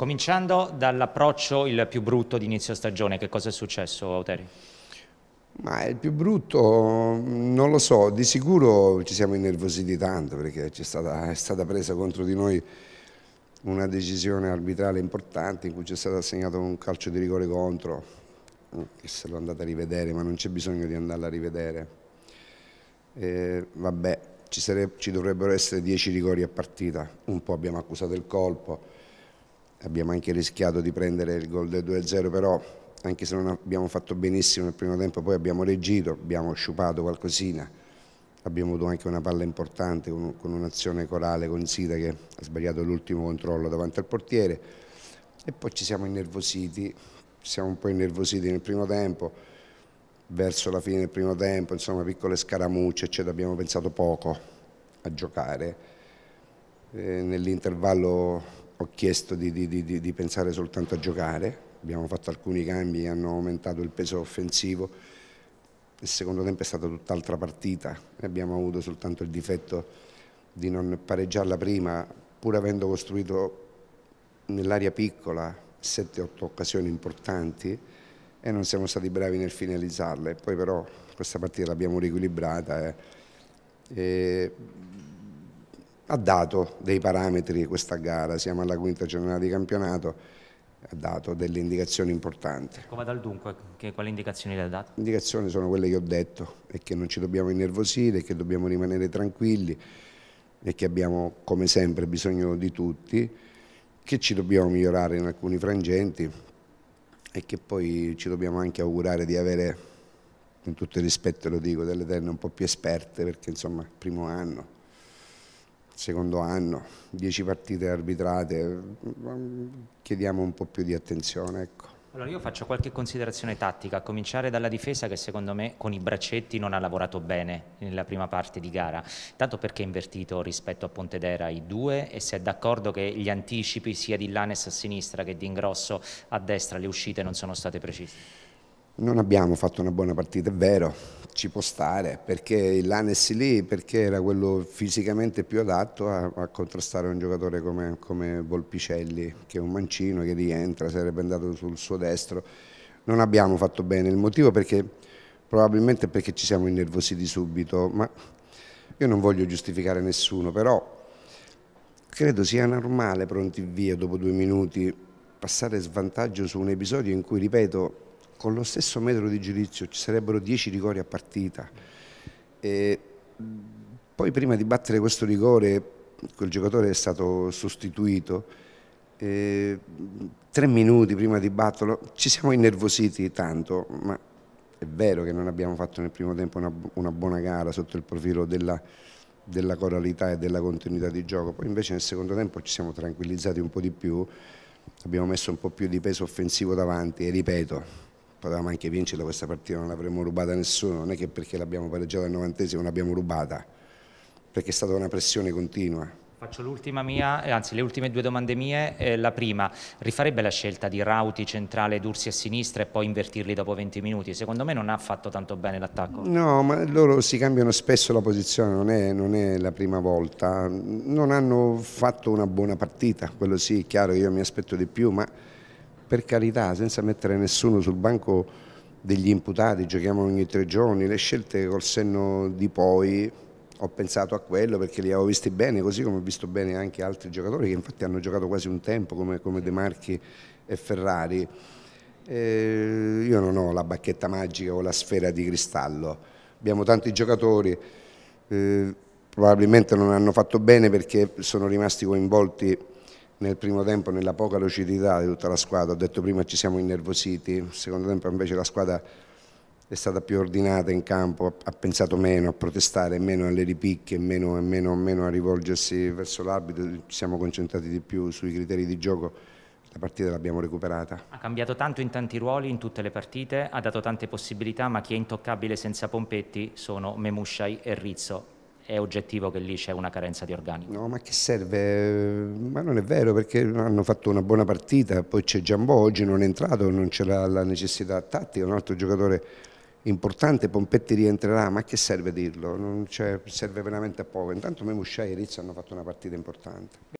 Cominciando dall'approccio il più brutto di inizio stagione, che cosa è successo Auteri? Ma il più brutto non lo so, di sicuro ci siamo innervositi tanto perché è stata, è stata presa contro di noi una decisione arbitrale importante in cui ci è stato assegnato un calcio di rigore contro, eh, che se l'ho andata a rivedere ma non c'è bisogno di andarla a rivedere. E, vabbè, ci, ci dovrebbero essere 10 rigori a partita, un po' abbiamo accusato il colpo abbiamo anche rischiato di prendere il gol del 2-0, però anche se non abbiamo fatto benissimo nel primo tempo, poi abbiamo reggito, abbiamo sciupato qualcosina, abbiamo avuto anche una palla importante con, un'azione corale con Sita che ha sbagliato l'ultimo controllo davanti al portiere e poi ci siamo innervositi, ci siamo un po' innervositi nel primo tempo, verso la fine del primo tempo, insomma piccole scaramucce, eccetera, abbiamo pensato poco a giocare. E eh, nell'intervallo ho chiesto di, di, di, di, pensare soltanto a giocare, abbiamo fatto alcuni cambi che hanno aumentato il peso offensivo, il secondo tempo è stata tutt'altra partita, abbiamo avuto soltanto il difetto di non pareggiarla prima, pur avendo costruito nell'area piccola 7-8 occasioni importanti e non siamo stati bravi nel finalizzarle, poi però questa partita l'abbiamo riequilibrata. Eh. E, e ha dato dei parametri questa gara, siamo alla quinta giornata di campionato, ha dato delle indicazioni importanti. Come dal dunque, che, quali indicazioni le ha dato? indicazioni sono quelle che ho detto è che non ci dobbiamo innervosire, che dobbiamo rimanere tranquilli e che abbiamo come sempre bisogno di tutti, che ci dobbiamo migliorare in alcuni frangenti e che poi ci dobbiamo anche augurare di avere, con tutto il rispetto lo dico, delle terne un po' più esperte perché insomma primo anno secondo anno, 10 partite arbitrate, mm, chiediamo un po' più di attenzione. Ecco. Allora io faccio qualche considerazione tattica, a cominciare dalla difesa che secondo me con i braccetti non ha lavorato bene nella prima parte di gara, tanto perché è invertito rispetto a Pontedera i due e se è d'accordo che gli anticipi sia di Lanes a sinistra che di Ingrosso a destra, le uscite non sono state precise. Non abbiamo fatto una buona partita, è vero, ci può stare, perché l'Anes lì perché era quello fisicamente più adatto a, a contrastare un giocatore come, come, Volpicelli, che è un mancino che rientra, sarebbe andato sul suo destro. Non abbiamo fatto bene, il motivo perché probabilmente perché ci siamo innervositi subito, ma io non voglio giustificare nessuno, però credo sia normale pronti via dopo due minuti passare svantaggio su un episodio in cui, ripeto, con lo stesso metro di giudizio ci sarebbero 10 rigori a partita. E poi prima di battere questo rigore, quel giocatore è stato sostituito, e tre minuti prima di batterlo ci siamo innervositi tanto, ma è vero che non abbiamo fatto nel primo tempo una, una buona gara sotto il profilo della, della coralità e della continuità di gioco, poi invece nel secondo tempo ci siamo tranquillizzati un po' di più, abbiamo messo un po' più di peso offensivo davanti e ripeto, potevamo anche vincere questa partita, non l'avremmo rubata a nessuno, non è che perché l'abbiamo pareggiata al novantesimo l'abbiamo rubata, perché è stata una pressione continua. Faccio l'ultima mia, eh, anzi le ultime due domande mie. Eh, la prima, rifarebbe la scelta di Rauti centrale, Dursi a sinistra e poi invertirli dopo 20 minuti? Secondo me non ha fatto tanto bene l'attacco. No, ma loro si cambiano spesso la posizione, non è, non è, la prima volta. Non hanno fatto una buona partita, quello sì, chiaro, io mi aspetto di più, ma per carità, senza mettere nessuno sul banco degli imputati, giochiamo ogni tre giorni, le scelte col senno di poi ho pensato a quello perché li avevo visti bene, così come ho visto bene anche altri giocatori che infatti hanno giocato quasi un tempo come, come De Marchi e Ferrari. Eh, io non ho la bacchetta magica o la sfera di cristallo, abbiamo tanti giocatori, eh, probabilmente non hanno fatto bene perché sono rimasti coinvolti nel primo tempo nella poca lucidità di tutta la squadra, ho detto prima ci siamo innervositi, nel secondo tempo invece la squadra è stata più ordinata in campo, ha pensato meno a protestare, meno alle ripicche, meno, meno, meno a rivolgersi verso l'arbitro, ci siamo concentrati di più sui criteri di gioco, la partita l'abbiamo recuperata. Ha cambiato tanto in tanti ruoli, in tutte le partite, ha dato tante possibilità, ma chi è intoccabile senza Pompetti sono Memusciai e Rizzo è oggettivo che lì c'è una carenza di organico. No, ma che serve? Ma non è vero perché hanno fatto una buona partita, poi c'è Giambò, oggi non è entrato, non c'era la necessità tattica, un altro giocatore importante, Pompetti rientrerà, ma che serve dirlo? serve veramente a poco. Intanto Memuscia e Rizzo hanno fatto una partita importante.